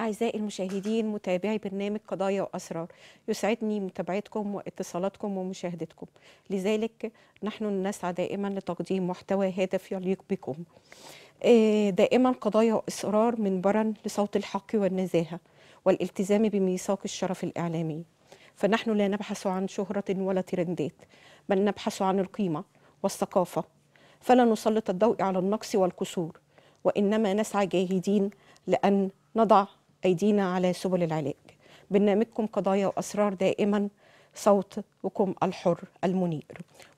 أعزائي المشاهدين متابعي برنامج قضايا وأسرار يسعدني متابعتكم واتصالاتكم ومشاهدتكم لذلك نحن نسعى دائما لتقديم محتوى هادف يليق بكم آه، دائما قضايا وأسرار منبرا لصوت الحق والنزاهة والالتزام بميثاق الشرف الإعلامي فنحن لا نبحث عن شهرة ولا ترندات بل نبحث عن القيمة والثقافة فلا نسلط الضوء على النقص والكسور وإنما نسعى جاهدين لأن نضع أيدينا على سبل العلاج برنامجكم قضايا وأسرار دائما صوتكم الحر المنير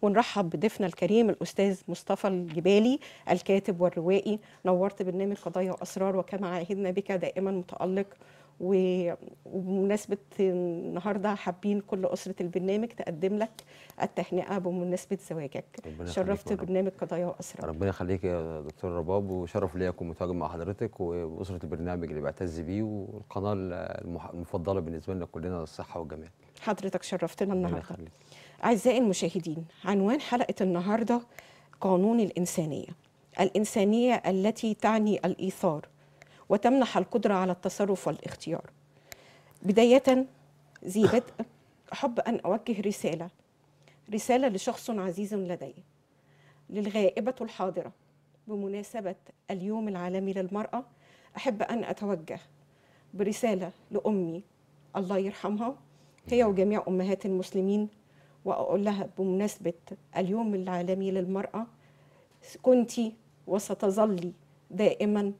ونرحب بضيفنا الكريم الأستاذ مصطفى الجبالي الكاتب والروائي نورت برنامج قضايا وأسرار وكما عهدنا بك دائما متألق وبمناسبة النهاردة حابين كل أسرة البرنامج تقدم لك التهنئة بمناسبة زواجك شرفت برنامج قضايا وأسرة ربنا يخليك يا دكتور رباب وشرف ليا أكون متواجد مع حضرتك وأسرة البرنامج اللي بعتز بيه والقناة المفضلة بالنسبة لنا كلنا الصحة والجمال حضرتك شرفتنا النهاردة أعزائي المشاهدين عنوان حلقة النهاردة قانون الإنسانية الإنسانية التي تعني الإيثار وتمنح القدرة على التصرف والاختيار بداية ذي بدء أحب أن أوجه رسالة رسالة لشخص عزيز لدي للغائبة الحاضرة بمناسبة اليوم العالمي للمرأة أحب أن أتوجه برسالة لأمي الله يرحمها هي وجميع أمهات المسلمين وأقول لها بمناسبة اليوم العالمي للمرأة كنت وستظلي دائما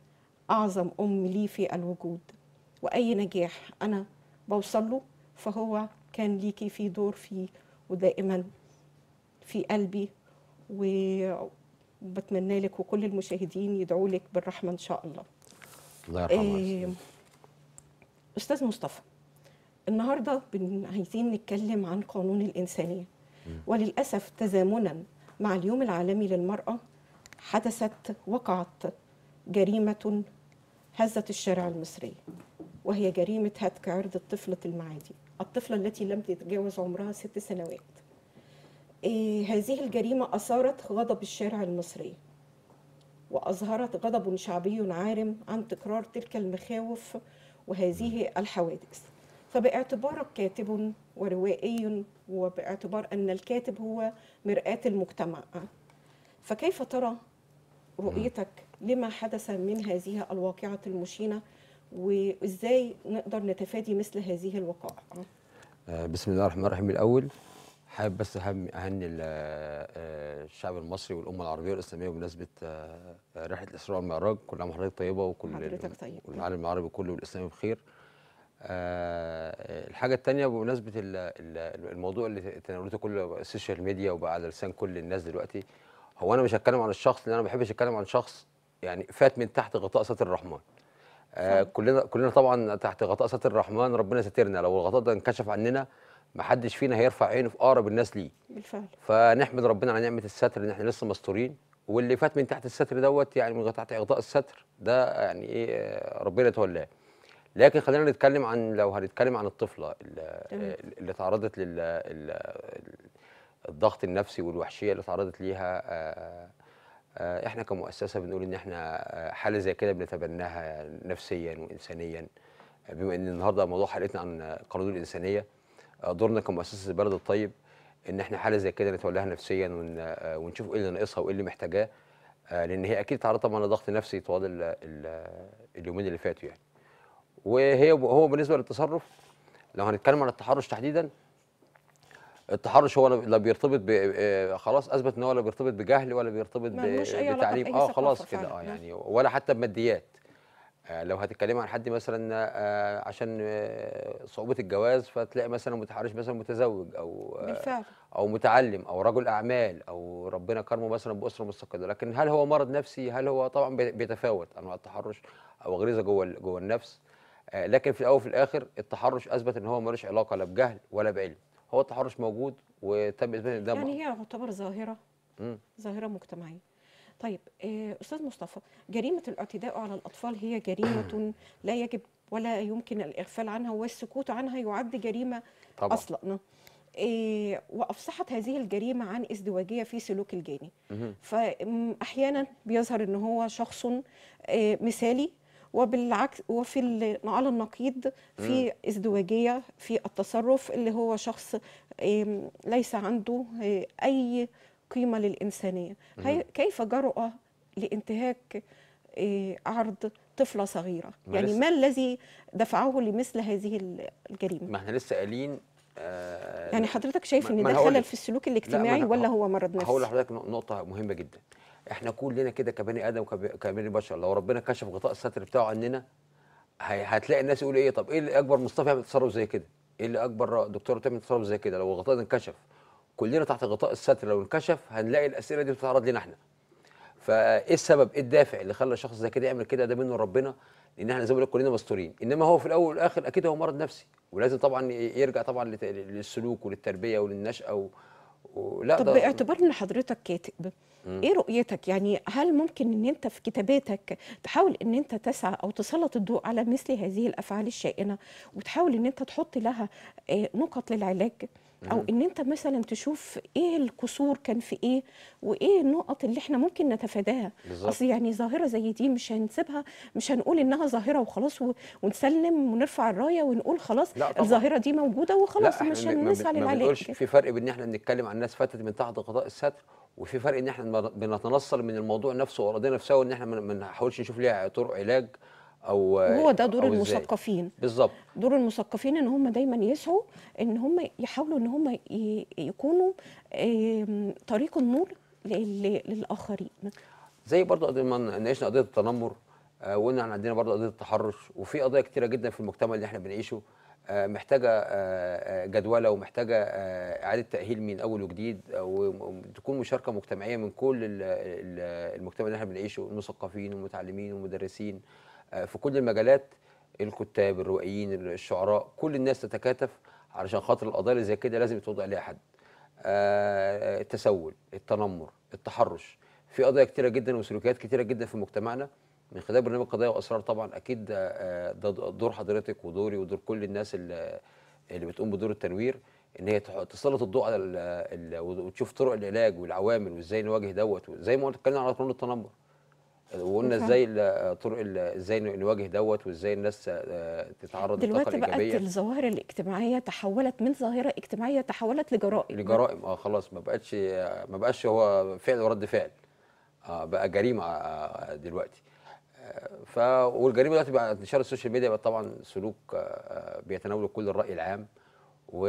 أعظم أم لي في الوجود وأي نجاح أنا بوصل له فهو كان ليكي في دور فيه ودائما في قلبي وبتمنى لك وكل المشاهدين يدعوا لك بالرحمة إن شاء الله الله يرحمه إيه أستاذ مصطفى النهاردة عايزين نتكلم عن قانون الإنسانية وللأسف تزامنا مع اليوم العالمي للمرأة حدثت وقعت جريمة هزت الشارع المصري وهي جريمة هتك عرض الطفلة المعادي الطفلة التي لم تتجاوز عمرها ست سنوات إيه هذه الجريمة أثارت غضب الشارع المصري وأظهرت غضب شعبي عارم عن تكرار تلك المخاوف وهذه الحوادث فباعتبارك كاتب وروائي وباعتبار أن الكاتب هو مرآة المجتمع فكيف ترى رؤيتك لما حدث من هذه الواقعة المشينة وإزاي نقدر نتفادي مثل هذه الوقائع آه، بسم الله الرحمن الرحيم الأول حابب بس اهني آه، آه، الشعب المصري والامه العربيه والاسلاميه بمناسبه رحله الاسراء والمعراج كل عام حضرتك طيبه وكل حضرتك طيب. العالم العربي كله والاسلامي بخير الحاجه الثانيه بمناسبه الموضوع اللي تناولته كله السوشيال ميديا وبقى على لسان كل الناس دلوقتي هو انا مش هتكلم عن الشخص لان انا ما بحبش اتكلم عن شخص يعني فات من تحت غطاء ستر الرحمن آه كلنا كلنا طبعا تحت غطاء ستر الرحمن ربنا سترنا لو الغطاء ده انكشف عننا ما حدش فينا هيرفع عينه في اقرب الناس ليه بالفعل فنحمد ربنا على نعمه الستر ان احنا لسه مستورين واللي فات من تحت الستر دوت يعني من تحت غطاء الستر ده يعني ايه آه، ربنا يتولاه لكن خلينا نتكلم عن لو هنتكلم عن الطفله اللي, آه، اللي تعرضت لل الضغط النفسي والوحشيه اللي تعرضت ليها آه، آه، احنا كمؤسسه بنقول ان احنا آه، حاله زي كده بنتبناها نفسيا وانسانيا آه، بما ان النهارده موضوع حلقتنا عن قانون الانسانيه دورنا كمؤسسه البلد الطيب ان احنا حاله زي كده نتولاها نفسيا ونشوف ايه اللي ناقصها وايه اللي محتاجاه لان هي اكيد تعرضت طبعا لضغط نفسي طوال اليومين اللي فاتوا يعني وهي هو بالنسبه للتصرف لو هنتكلم عن التحرش تحديدا التحرش هو لا بيرتبط آه، خلاص اثبت ان هو لا بيرتبط بجهل ولا بيرتبط بتعليم اه خلاص كده اه يعني ولا حتى بماديات آه، لو هتتكلم عن حد مثلا آه، عشان صعوبه الجواز فتلاقي مثلا متحرش مثلا متزوج او بالفعل. او متعلم او رجل اعمال او ربنا كرمه مثلا باسره مستقله لكن هل هو مرض نفسي هل هو طبعا بيتفاوت انواع التحرش او غريزه جوه جوه النفس لكن في الاول وفي الاخر التحرش اثبت ان هو ملوش علاقه لا بجهل ولا بعلم هو التحرش موجود وتم اثبات ده يعني هي تعتبر ظاهره ظاهره مجتمعيه طيب آه، استاذ مصطفى جريمه الاعتداء على الاطفال هي جريمه لا يجب ولا يمكن الاغفال عنها والسكوت عنها يعد جريمه طبعا. اصلا إيه وافصحت هذه الجريمه عن ازدواجيه في سلوك الجاني فاحيانا بيظهر ان هو شخص إيه مثالي وبالعكس وفي على النقيض في ازدواجيه في التصرف اللي هو شخص ليس عنده آه، اي قيمه للانسانيه كيف جرؤ لانتهاك آه، عرض طفله صغيره ما يعني ما الذي دفعه لمثل هذه الجريمه ما احنا لسه قايلين آه يعني حضرتك شايف ان ده خلل في السلوك الاجتماعي ولا هو مرض نفسي هقول لحضرتك نقطه مهمه جدا احنا كلنا كده كبني ادم وكبني بشر لو ربنا كشف غطاء الستر بتاعه عننا هتلاقي الناس يقول ايه طب ايه اللي اكبر مصطفى يعمل تصرف زي كده؟ ايه اللي اكبر دكتور تعمل تصرف زي كده؟ لو الغطاء ده انكشف كلنا تحت غطاء الستر لو انكشف هنلاقي الاسئله دي بتتعرض لنا احنا. فايه السبب؟ ايه الدافع اللي خلى شخص زي كده يعمل كده؟ ده منه ربنا لان احنا زي ما كلنا مستورين، انما هو في الاول والاخر اكيد هو مرض نفسي ولازم طبعا يرجع طبعا للسلوك وللتربيه وللنشاه و... لا طب باعتبار ان حضرتك كاتب ايه رؤيتك يعني هل ممكن ان انت في كتاباتك تحاول ان انت تسعى او تسلط الضوء على مثل هذه الافعال الشائنه وتحاول ان انت تحط لها آه، نقط للعلاج او ان انت مثلا تشوف ايه القصور كان في ايه وايه النقط اللي احنا ممكن نتفاداها اصل يعني ظاهره زي دي مش هنسيبها مش هنقول انها ظاهره وخلاص ونسلم ونرفع الرايه ونقول خلاص الظاهره دي موجوده وخلاص مش هنسعى للعلاج ما بنقولش في فرق بين ان احنا بنتكلم عن ناس فاتت من تحت غطاء الستر وفي فرق ان احنا بنتنصل من الموضوع نفسه وارضيه نفسها ان احنا ما نحاولش نشوف ليها طرق علاج او هو ده دور المثقفين بالظبط دور المثقفين ان هم دايما يسعوا ان هم يحاولوا ان هم يكونوا طريق النور للاخرين زي برضه ما ناقشنا قضيه التنمر آه، وقلنا احنا عندنا برضه قضيه التحرش وفي قضايا كتيره جدا في المجتمع اللي احنا بنعيشه آه، محتاجه آه، آه، جدوله ومحتاجه اعاده تاهيل من اول وجديد وتكون مشاركه مجتمعيه من كل المجتمع اللي احنا بنعيشه المثقفين والمتعلمين والمدرسين في كل المجالات الكتاب الروائيين الشعراء كل الناس تتكاتف علشان خاطر القضايا اللي زي كده لازم يتوضع لها حد التسول التنمر التحرش في قضايا كتيره جدا وسلوكيات كتيره جدا في مجتمعنا من خلال برنامج قضايا واسرار طبعا اكيد آه، ده, دور حضرتك ودوري ودور كل الناس اللي, اللي بتقوم بدور التنوير ان هي تسلط الضوء على الـ الـ وتشوف طرق العلاج والعوامل وازاي نواجه دوت زي ما اتكلمنا على قانون التنمر وقلنا ازاي طرق ازاي نواجه دوت وازاي الناس آه، تتعرض للطاقه الايجابيه دلوقتي بقت الظواهر الاجتماعيه تحولت من ظاهره اجتماعيه تحولت لجرائم لجرائم اه خلاص ما بقتش آه، ما بقاش هو فعل ورد فعل آه بقى جريمه آه دلوقتي ف والجريمه دلوقتي بقى انتشار السوشيال ميديا بقى طبعا سلوك آه، بيتناوله كل الراي العام و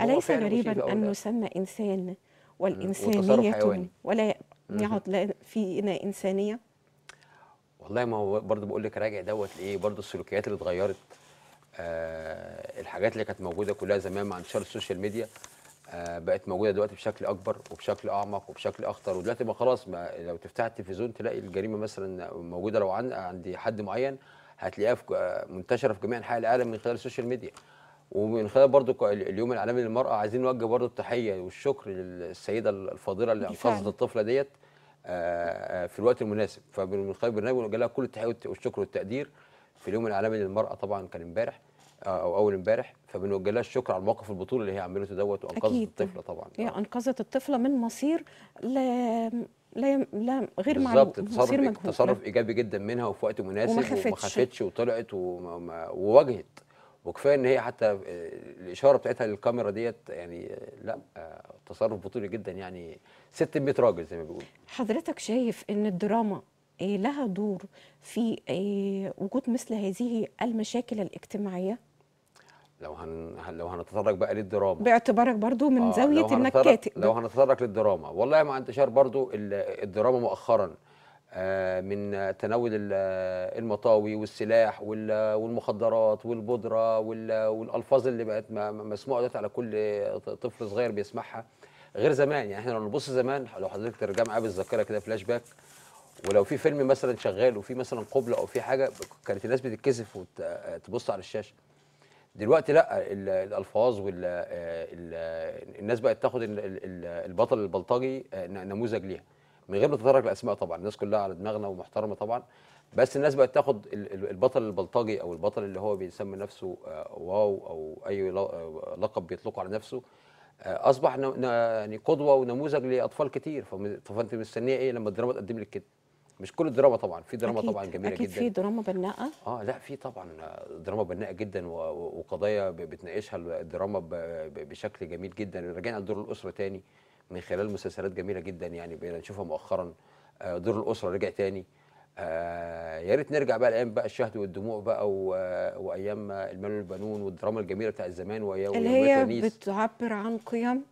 أليس غريبا أن نسمى إنسان والإنسانية ولا يعد فينا إنسانية؟ والله ما هو برضه بقول لك راجع دوت لإيه برضه السلوكيات اللي اتغيرت آه الحاجات اللي كانت موجودة كلها زمان مع انتشار السوشيال ميديا آه، بقت موجوده دلوقتي بشكل اكبر وبشكل اعمق وبشكل اخطر ودلوقتي ما خلاص ما لو تفتح التلفزيون تلاقي الجريمه مثلا موجوده لو عن عند حد معين هتلاقيها منتشره في جميع انحاء العالم من خلال السوشيال ميديا ومن خلال برضو اليوم العالمي للمراه عايزين نوجه برضو التحيه والشكر للسيده الفاضله اللي انقذت الطفله ديت آه، آه، في الوقت المناسب فمن خلال البرنامج لها كل التحيه والشكر والتقدير في اليوم العالمي للمراه طبعا كان امبارح او اول امبارح فبنوجه لها الشكر على الموقف البطولي اللي هي عملته دوت وانقذت الطفله طبعا هي آه. انقذت الطفله من مصير ل لا لا غير معلوم تصرف تصرف ايجابي جدا منها وفي وقت مناسب وما خفتش, وما خافتش وطلعت وواجهت وكفايه ان هي حتى آه، الاشاره بتاعتها للكاميرا ديت يعني آه، لا تصرف بطولي جدا يعني 600 راجل زي ما بيقولوا حضرتك شايف ان الدراما لها دور في وجود مثل هذه المشاكل الاجتماعيه لو هن... لو هنتطرق بقى للدراما باعتبارك برضو من آه زاويه انك كاتب لو هنتطرق للدراما والله مع انتشار برضو الدراما مؤخرا آه، من تناول المطاوي والسلاح والمخدرات والبودره والالفاظ اللي بقت مسموعه دلوقتي على كل طفل صغير بيسمعها غير زمان يعني احنا لو نبص زمان لو حضرتك ترجع معايا بالذاكره كده فلاش باك ولو في فيلم مثلا شغال وفي مثلا قبله او في حاجه كانت الناس بتتكسف وتبص على الشاشه دلوقتي لا الالفاظ والناس آه، بقت تاخد البطل البلطجي آه، نموذج ليها من غير ما تتطرق لاسماء طبعا الناس كلها على دماغنا ومحترمه طبعا بس الناس بقت تاخد البطل البلطجي او البطل اللي هو بيسمي نفسه آه، واو او اي لقب بيطلقه على نفسه اصبح يعني قدوه ونموذج لاطفال كتير فانت مستنيه ايه لما الدراما تقدم لك كده مش كل الدراما طبعا في دراما أكيد طبعا جميله أكيد جدا في دراما بناءه اه لا في طبعا دراما بناءه جدا وقضايا بتناقشها الدراما بشكل جميل جدا رجعنا لدور الاسره تاني من خلال مسلسلات جميله جدا يعني بقينا نشوفها مؤخرا آه، دور الاسره رجع تاني آه يا ريت نرجع بقى الايام بقى الشهد والدموع بقى وايام المال والبنون والدراما الجميله بتاع الزمان وايام اللي هي بتعبر عن قيم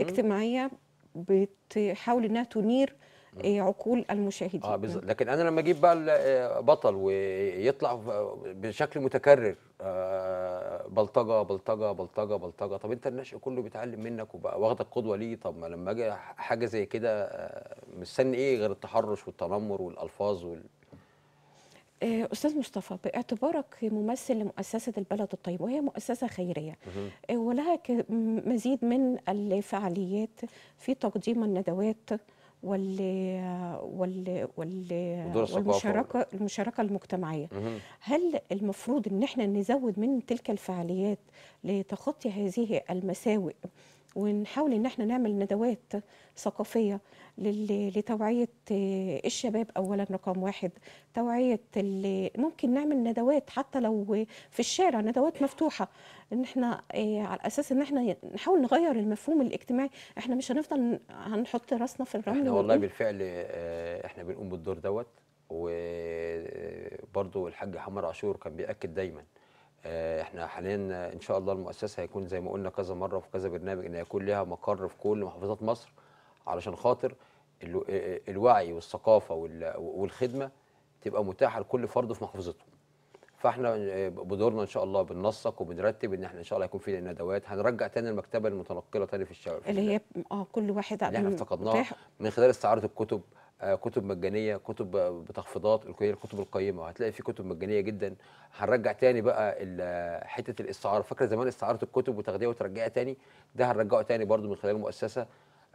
اجتماعيه بتحاول انها تنير إيه، عقول المشاهدين اه بالظبط نعم. لكن انا لما اجيب بقى آه، بطل ويطلع بشكل متكرر آه بلطجه بلطجه بلطجه بلطجه طب انت النشء كله بيتعلم منك وبقى واخدك قدوه ليه طب ما لما اجي حاجه زي كده آه، مستني ايه غير التحرش والتنمر والالفاظ وال... آه، استاذ مصطفى باعتبارك ممثل لمؤسسه البلد الطيب وهي مؤسسه خيريه ولها مزيد من الفعاليات في تقديم الندوات وال وال وال والمشاركه المشاركه المجتمعيه هل المفروض ان احنا نزود من تلك الفعاليات لتخطي هذه المساوئ ونحاول ان احنا نعمل ندوات ثقافيه لتوعيه آه، الشباب اولا رقم واحد توعيه ممكن نعمل ندوات حتى لو في الشارع ندوات مفتوحه ان احنا آه، على اساس ان احنا نحاول نغير المفهوم الاجتماعي احنا مش هنفضل هنحط راسنا في الرمل احنا والله بالفعل آه، احنا بنقوم بالدور دوت وبرضه الحاج حمار عاشور كان بياكد دايما آه، احنا حاليا ان شاء الله المؤسسه هيكون زي ما قلنا كذا مره في كذا برنامج ان هيكون لها مقر في كل محافظات مصر علشان خاطر آه، آه، الوعي والثقافه والخدمه تبقى متاحه لكل فرد في محافظته فاحنا بدورنا ان شاء الله بننسق وبنرتب ان احنا ان شاء الله هيكون في ندوات هنرجع تاني المكتبه المتنقله تاني في الشوارع اللي هي اه كل واحده اللي احنا افتقدناها من خلال استعاره الكتب آه، كتب مجانيه كتب بتخفيضات الكليه الكتب القيمه وهتلاقي في كتب مجانيه جدا هنرجع تاني بقى آه، حته الاستعاره فاكره زمان استعاره الكتب وتاخديها وترجعها تاني ده هنرجعه تاني برضو من خلال المؤسسه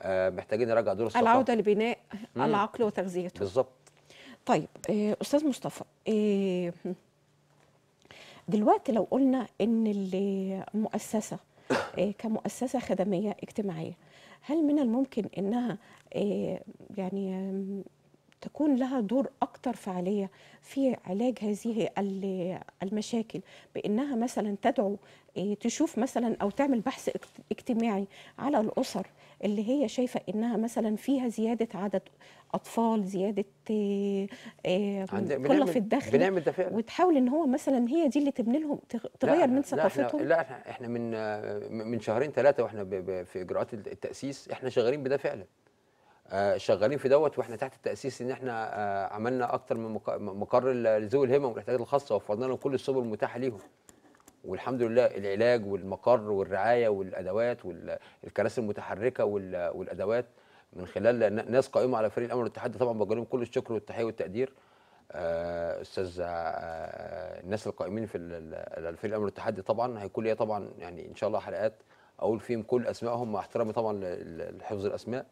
آه، محتاجين نرجع دور الثقافه العوده لبناء العقل وتغذيته بالظبط طيب استاذ مصطفى دلوقتي لو قلنا ان المؤسسه إيه، كمؤسسة خدمية اجتماعية هل من الممكن أنها إيه، يعني تكون لها دور اكثر فعالية في علاج هذه المشاكل بأنها مثلا تدعو إيه، تشوف مثلا أو تعمل بحث اجتماعي على الأسر اللي هي شايفة إنها مثلا فيها زيادة عدد أطفال زيادة إيه، إيه، قلة في الدخل بنعمل ده فعلا وتحاول إن هو مثلا هي دي اللي تبني لهم تغير من ثقافتهم لا احنا, لا احنا من من شهرين ثلاثة واحنا في إجراءات التأسيس احنا شغالين بده فعلا آه، شغالين في دوت واحنا تحت التاسيس ان احنا آه، عملنا اكتر من مقر لذوي الهمم والاحتياجات الخاصه وفرنا لهم كل السبل المتاحه ليهم والحمد لله العلاج والمقر والرعايه والادوات والكراسي المتحركه والادوات من خلال ناس قائمه على فريق الامن والتحدي طبعا بوجه لهم كل الشكر والتحيه والتقدير آه، استاذ الناس القائمين في فريق الامن والتحدي طبعا هيكون ليا طبعا يعني ان شاء الله حلقات اقول فيهم كل اسمائهم مع احترامي طبعا لحفظ الاسماء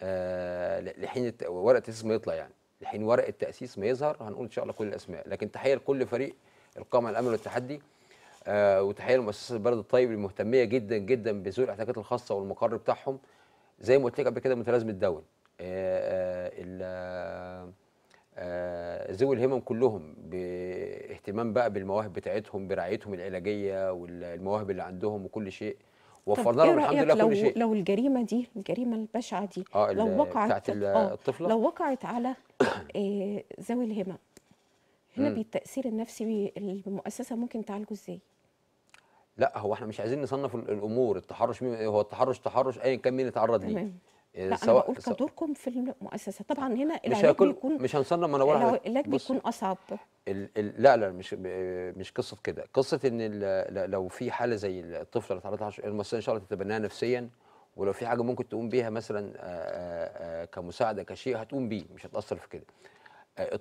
آه، لحين ورقه التاسيس ما يطلع يعني لحين ورق التاسيس ما يظهر هنقول ان شاء الله كل الاسماء لكن تحيه لكل فريق القمع الامل والتحدي آه وتحيه لمؤسسه البلد الطيب المهتميه جدا جدا بذوي الاحتياجات الخاصه والمقر بتاعهم زي ما قلت لك قبل كده متلازمه آه، دون آه، ذوي الهمم كلهم باهتمام بقى بالمواهب بتاعتهم برعايتهم العلاجيه والمواهب اللي عندهم وكل شيء وفرنا لهم إيه الحمد لله كل شيء لو الجريمه دي الجريمه البشعه دي آه لو وقعت آه، الطفله لو وقعت على ذوي آه، ذوي الهمم هنا بالتاثير النفسي المؤسسه ممكن تعالجه ازاي؟ لا هو احنا مش عايزين نصنف الامور التحرش هو التحرش تحرش ايا كان مين اتعرض ليه لا سواء انا بقول كدوركم في المؤسسه طبعا هنا مش هيكون بيكون مش هنصنم انا بقول العلاج بيكون اصعب ال ال لا لا مش مش قصه كده قصه ان لو في حاله زي الطفل اللي اتعرضت المؤسسه ان شاء الله تتبناها نفسيا ولو في حاجه ممكن تقوم بيها مثلا آآ آه، آآ آه، آه، كمساعده كشيء هتقوم بيه مش هتاثر في كده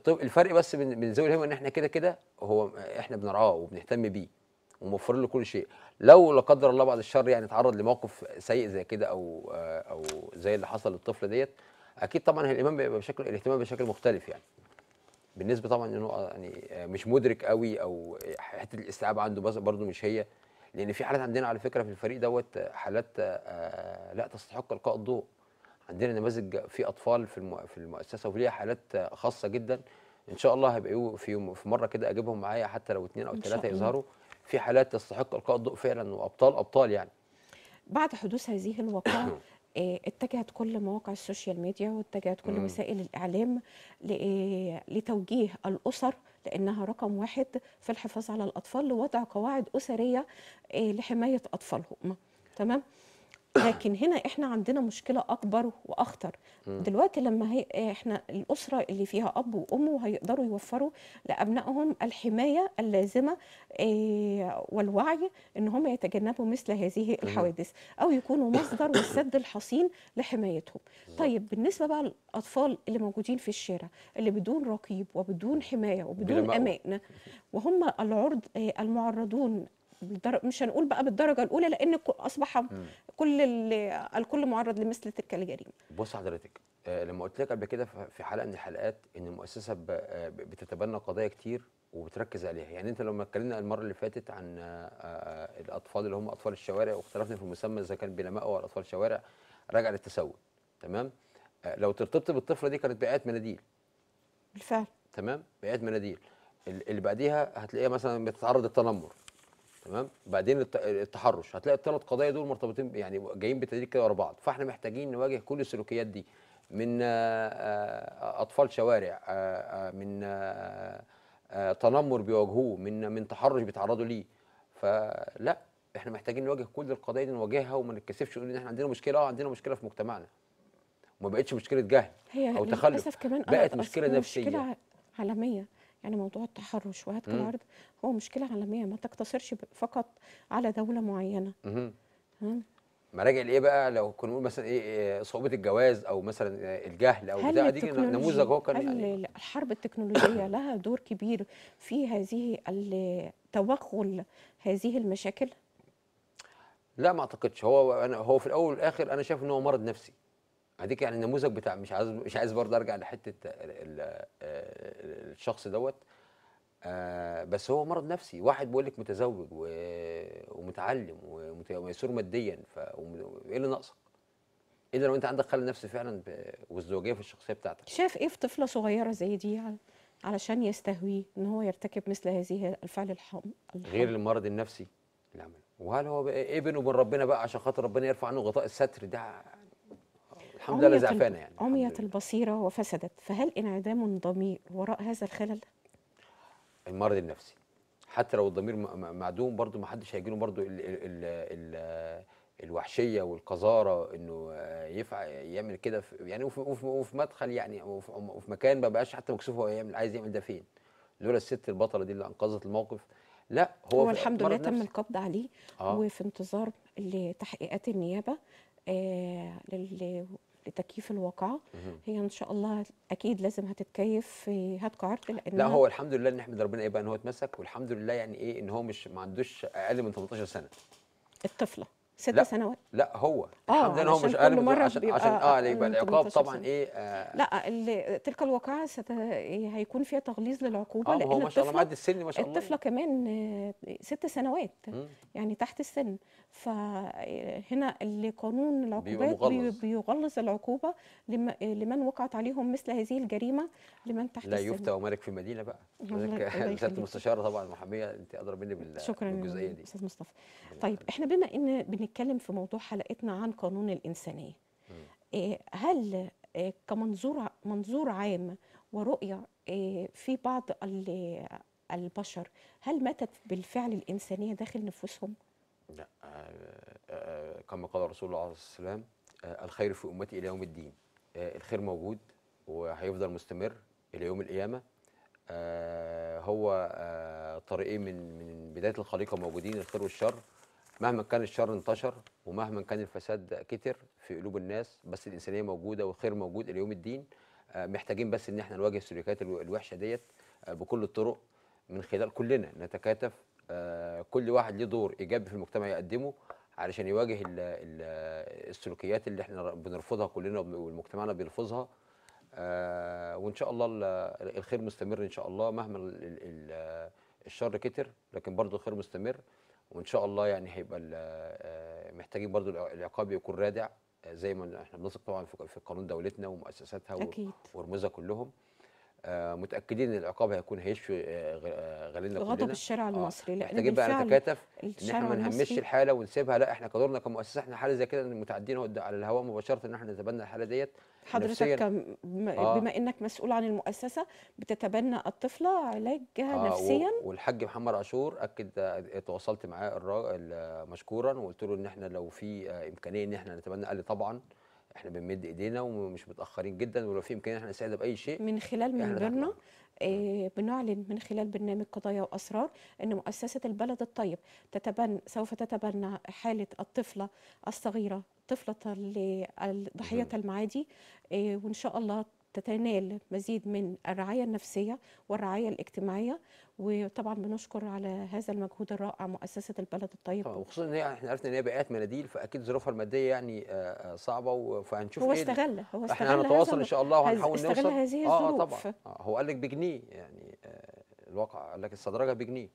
الفرق بس من ذوي الهمه ان احنا كده كده هو احنا بنرعاه وبنهتم بيه وموفر له كل شيء لو لا قدر الله بعد الشر يعني اتعرض لموقف سيء زي كده او آه، او زي اللي حصل للطفل ديت اكيد طبعا الامام بيبقى بشكل الاهتمام بشكل مختلف يعني بالنسبه طبعا انه آه، يعني آه، مش مدرك قوي او حته الاستيعاب عنده برضه مش هي لان في حالات عندنا على فكره في الفريق دوت حالات لا تستحق القاء الضوء عندنا نماذج في اطفال في في المؤسسه وليها حالات خاصه جدا ان شاء الله هيبقى في يوم في مره كده اجيبهم معايا حتى لو اثنين او ثلاثه يظهروا في حالات تستحق القاء الضوء فعلا وابطال ابطال يعني بعد حدوث هذه الوقائع آه، اتجهت كل مواقع السوشيال ميديا واتجهت كل وسائل الاعلام آه، لتوجيه الاسر لانها رقم واحد في الحفاظ على الاطفال لوضع قواعد اسريه آه، لحمايه اطفالهم تمام لكن هنا احنا عندنا مشكله اكبر واخطر دلوقتي لما هي احنا الاسره اللي فيها اب وام وهيقدروا يوفروا لابنائهم الحمايه اللازمه آه، والوعي ان هم يتجنبوا مثل هذه الحوادث او يكونوا مصدر والسد الحصين لحمايتهم طيب بالنسبه بقى للاطفال اللي موجودين في الشارع اللي بدون رقيب وبدون حمايه وبدون امان وهم العرض آه، المعرضون مش هنقول بقى بالدرجه الاولى لان اصبح م. كل الكل معرض لمثل تلك الجريمه. بص حضرتك آه، لما قلت لك قبل كده في حلقه من الحلقات ان المؤسسه آه، بتتبنى قضايا كتير وبتركز عليها يعني انت لما اتكلمنا المره اللي فاتت عن آه، الاطفال اللي هم اطفال الشوارع واختلفنا في المسمى اذا كان بلماء ولا اطفال شوارع راجع للتسول تمام لو ترتبط بالطفله دي كانت بقعه مناديل بالفعل تمام بقعه مناديل اللي بعديها هتلاقيها مثلا بتتعرض للتنمر تمام بعدين التحرش هتلاقي الثلاث قضايا دول مرتبطين يعني جايين بتدريج كده ورا بعض فاحنا محتاجين نواجه كل السلوكيات دي من اطفال شوارع من تنمر بيواجهوه من من تحرش بيتعرضوا ليه فلا احنا محتاجين نواجه كل القضايا دي نواجهها وما نتكسفش نقول ان احنا عندنا مشكله اه عندنا مشكله في مجتمعنا وما بقتش مشكله جهل او تخلف بقت مشكله نفسيه مشكله عالميه يعني موضوع التحرش وهتك العرض هو مشكله عالميه ما تقتصرش فقط على دوله معينه مراجع لايه بقى لو كنا نقول مثلا ايه, إيه، صعوبه الجواز او مثلا إيه، الجهل او بتاع دي نموذج هو كان هل يعني الحرب التكنولوجيه لها دور كبير في هذه التوغل هذه المشاكل؟ لا ما اعتقدش هو انا هو في الاول والاخر انا شايف ان هو مرض نفسي هديك يعني النموذج بتاع مش عايز مش عايز برضه ارجع لحته الشخص دوت آه، بس هو مرض نفسي واحد بيقول لك متزوج ومتعلم وميسور ماديا ف ايه اللي ناقصك؟ الا إيه لو انت عندك خلل نفسي فعلا والزوجيه في الشخصيه بتاعتك شايف ايه في طفله صغيره زي دي علشان يستهويه ان هو يرتكب مثل هذه الفعل الحم... غير المرض النفسي اللي عمله وهل هو ايه بينه وبين ربنا بقى عشان خاطر ربنا يرفع عنه غطاء الستر ده الحمد لله زعفانه يعني عميت البصيره وفسدت فهل انعدام الضمير وراء هذا الخلل المرض النفسي حتى لو الضمير معدوم برضه ما حدش هيجي له برضه ال ال ال الوحشيه والقذاره انه يفعل يعمل كده يعني وفي, وفي مدخل يعني وفي مكان ما بقاش حتى مكسوف هو يعمل عايز يعمل ده فين لولا الست البطله دي اللي انقذت الموقف لا هو, هو الحمد لله تم القبض عليه آه. وفي انتظار لتحقيقات النيابه آه لتكييف الواقعه هي ان شاء الله اكيد لازم هتتكيف في هات كارت لان لا هو الحمد لله ان احمد ربنا ايه بقى ان هو اتمسك والحمد لله يعني ايه ان هو مش ما عندوش اقل من 18 سنه الطفله ست سنوات لا هو الحمد لله هو مش اقل عشان عشان اه يبقى العقاب طبعا ايه آه لا تلك الواقعه ست... هيكون فيها تغليظ للعقوبه آه لان هو ما شاء الله معدي السن ما شاء الله الطفله كمان آه، ست سنوات مم. يعني تحت السن فهنا آه، اللي قانون العقوبات بيغلظ, بيغلظ العقوبه لم... لمن وقعت عليهم مثل هذه الجريمه لمن تحت لا السن لا يفتى ومالك في المدينه بقى سياده مستشاره طبعا المحاميه انت ادرى مني بالجزئيه دي شكرا استاذ مصطفى طيب احنا بما ان نتكلم في موضوع حلقتنا عن قانون الإنسانية إيه، هل إيه، كمنظور منظور عام ورؤية إيه، في بعض البشر هل ماتت بالفعل الإنسانية داخل نفوسهم؟ لا آه، آه، كما قال رسول الله عليه وسلم آه، الخير في أمتي إلى يوم الدين الخير موجود وهيفضل مستمر إلى يوم القيامة هو طريقين من من بداية الخليقة موجودين الخير والشر مهما كان الشر انتشر ومهما كان الفساد كتر في قلوب الناس بس الانسانيه موجوده والخير موجود الى يوم الدين آه، محتاجين بس ان احنا نواجه السلوكيات الوحشه ديت آه، بكل الطرق من خلال كلنا نتكاتف آه، كل واحد ليه دور ايجابي في المجتمع يقدمه علشان يواجه السلوكيات اللي احنا بنرفضها كلنا ومجتمعنا بيرفضها وان شاء الله الخير مستمر ان شاء الله مهما الشر كتر لكن برضه الخير مستمر وان شاء الله يعني هيبقى آه، محتاجين برضو العقاب يكون رادع آه، زي ما احنا بنثق طبعا في قانون دولتنا ومؤسساتها أكيد. ورموزها كلهم آه، متاكدين ان العقاب هيكون هيشفي آه، غليلنا آه، كلنا غضب الشارع المصري لان محتاجين بقى نتكاتف ان احنا ما نهمش الحاله ونسيبها لا احنا كدورنا كمؤسسه احنا حاله زي كده متعدين على الهواء مباشره ان احنا نتبنى الحاله ديت حضرتك بما, آه. بما انك مسؤول عن المؤسسه بتتبنى الطفله علاجها آه نفسيا والحاج محمد عاشور اكد تواصلت معاه مشكورا وقلت له ان احنا لو في امكانيه ان احنا نتبنى قال لي طبعا احنا بنمد ايدينا ومش متاخرين جدا ولو في امكانيه احنا نساعد باي شيء من خلال منبرنا آه، بنعلن من خلال برنامج قضايا واسرار ان مؤسسه البلد الطيب تتبنى سوف تتبنى حاله الطفله الصغيره طفله ضحيه المعادي آه، وان شاء الله تتنال مزيد من الرعاية النفسية والرعاية الاجتماعية وطبعا بنشكر على هذا المجهود الرائع مؤسسة البلد الطيب وخصوصا ان احنا عرفنا ان هي بقيت مناديل فاكيد ظروفها المادية يعني آه، آه، صعبة فهنشوف هو إيه استغل هو استغل احنا هنتواصل ان شاء الله وهنحاول نوصل استغل هذه آه، الظروف اه طبعا هو قال لك بجنيه يعني الواقع قال لك الصدرجة بجنيه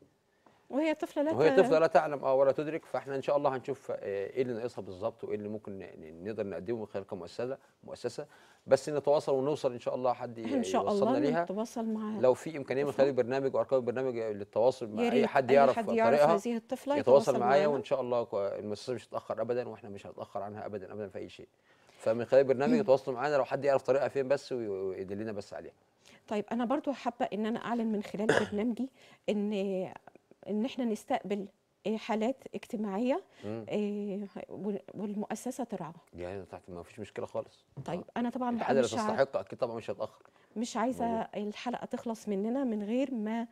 وهي طفله لا وهي طفله لا تعلم اه ولا تدرك فاحنا ان شاء الله هنشوف آه، ايه اللي ناقصها بالظبط وايه اللي ممكن نقدر نقدمه من خلال كمؤسسه مؤسسه بس نتواصل ونوصل ان شاء الله حد يوصلنا ليها ان شاء الله ليها نتواصل لو في امكانيه من خلال البرنامج وارقام البرنامج للتواصل مع اي حد يعرف, أي حد يعرف هذه الطفله يتواصل معايا وان شاء الله المؤسسه مش هتتاخر ابدا واحنا مش هنتاخر عنها ابدا ابدا في اي شيء فمن خلال البرنامج يتواصلوا معانا لو حد يعرف طريقها فين بس ويدلنا بس عليها طيب انا برضو حابه ان انا اعلن من خلال برنامجي ان ان احنا نستقبل آه، حالات اجتماعيه إيه والمؤسسه ترعاها يعني تحت ما فيش مشكله خالص طيب انا طبعا الحاله يعني اللي تستحق اكيد طبعا مش هتاخر مش عايزه مم. الحلقه تخلص مننا من غير ما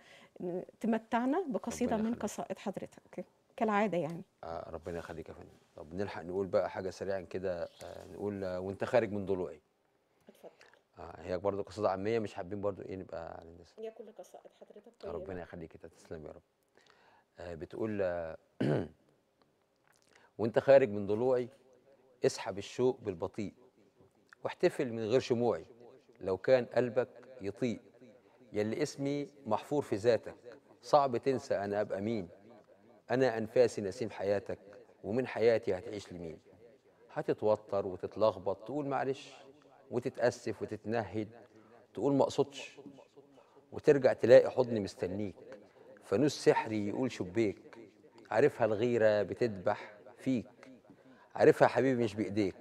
تمتعنا بقصيده من قصائد حضرتك كالعاده يعني آه ربنا يخليك يا فندم طب نلحق نقول بقى حاجه سريعا كده آه نقول آه، وانت خارج من ضلوعي اتفضل آه هي برضه قصيده عاميه مش حابين برضه ايه نبقى على يعني الناس هي كل قصائد حضرتك ربنا يخليك تسلم يا رب آه، بتقول آه، وانت خارج من ضلوعي اسحب الشوق بالبطيء واحتفل من غير شموعي لو كان قلبك يطيء يلي اسمي محفور في ذاتك صعب تنسى انا ابقى مين انا انفاسي نسيم حياتك ومن حياتي هتعيش لمين هتتوتر وتتلخبط تقول معلش وتتأسف وتتنهد تقول ما وترجع تلاقي حضني مستنيك فانوس سحري يقول شبيك عارفها الغيرة بتدبح فيك عارفها حبيبي مش بإيديك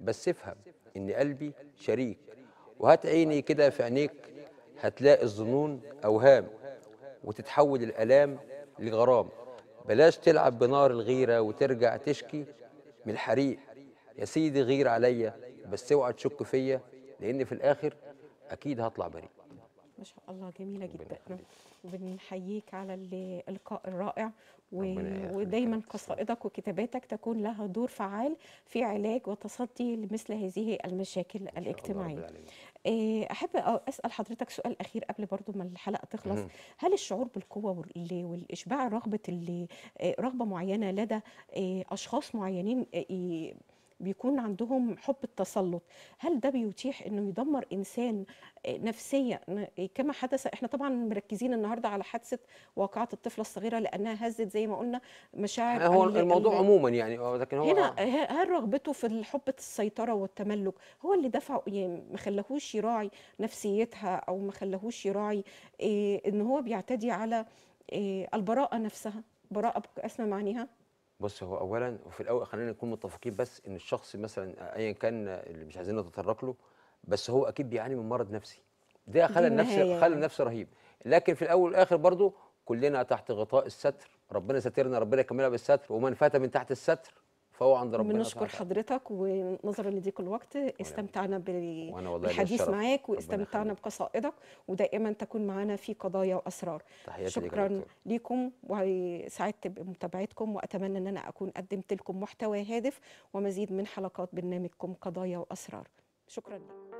بس افهم إن قلبي شريك وهات عيني كده في عينيك هتلاقي الظنون أوهام وتتحول الآلام لغرام بلاش تلعب بنار الغيرة وترجع تشكي من الحريق يا سيدي غير عليا بس اوعى تشك فيا لأن في الآخر أكيد هطلع بريء ما شاء الله جميلة جدا وبنحييك على اللقاء الرائع ودايما قصائدك وكتاباتك تكون لها دور فعال في علاج وتصدي لمثل هذه المشاكل الاجتماعيه إيه، احب اسال حضرتك سؤال اخير قبل برضو ما الحلقه تخلص هل الشعور بالقوه والاشباع رغبه إيه، رغبه معينه لدى إيه، اشخاص معينين بيكون عندهم حب التسلط هل ده بيتيح انه يدمر انسان نفسيا كما حدث احنا طبعا مركزين النهارده على حادثه واقعه الطفله الصغيره لانها هزت زي ما قلنا مشاعر هو الموضوع عموما يعني آه، لكن هو هنا هل رغبته في حب السيطره والتملك هو اللي دفعه يعني ما خلاهوش يراعي نفسيتها او ما خلاهوش يراعي إيه ان هو بيعتدي على إيه البراءه نفسها براءه اسمى معانيها بص هو اولا وفي الاول خلينا نكون متفقين بس ان الشخص مثلا ايا كان اللي مش عايزين نتطرق له بس هو اكيد بيعاني من مرض نفسي ده خلل نفسي خلى يعني. النفس رهيب لكن في الاول والاخر برضه كلنا تحت غطاء الستر ربنا سترنا ربنا يكملها بالستر ومن فات من تحت الستر فهو عند ربنا بنشكر حضرتك ونظرا لضيق الوقت استمتعنا بالحديث معاك واستمتعنا بقصائدك ودائما تكون معنا في قضايا واسرار شكرا ليكم وسعدت بمتابعتكم واتمنى ان انا اكون قدمت لكم محتوى هادف ومزيد من حلقات برنامجكم قضايا واسرار شكرا لكم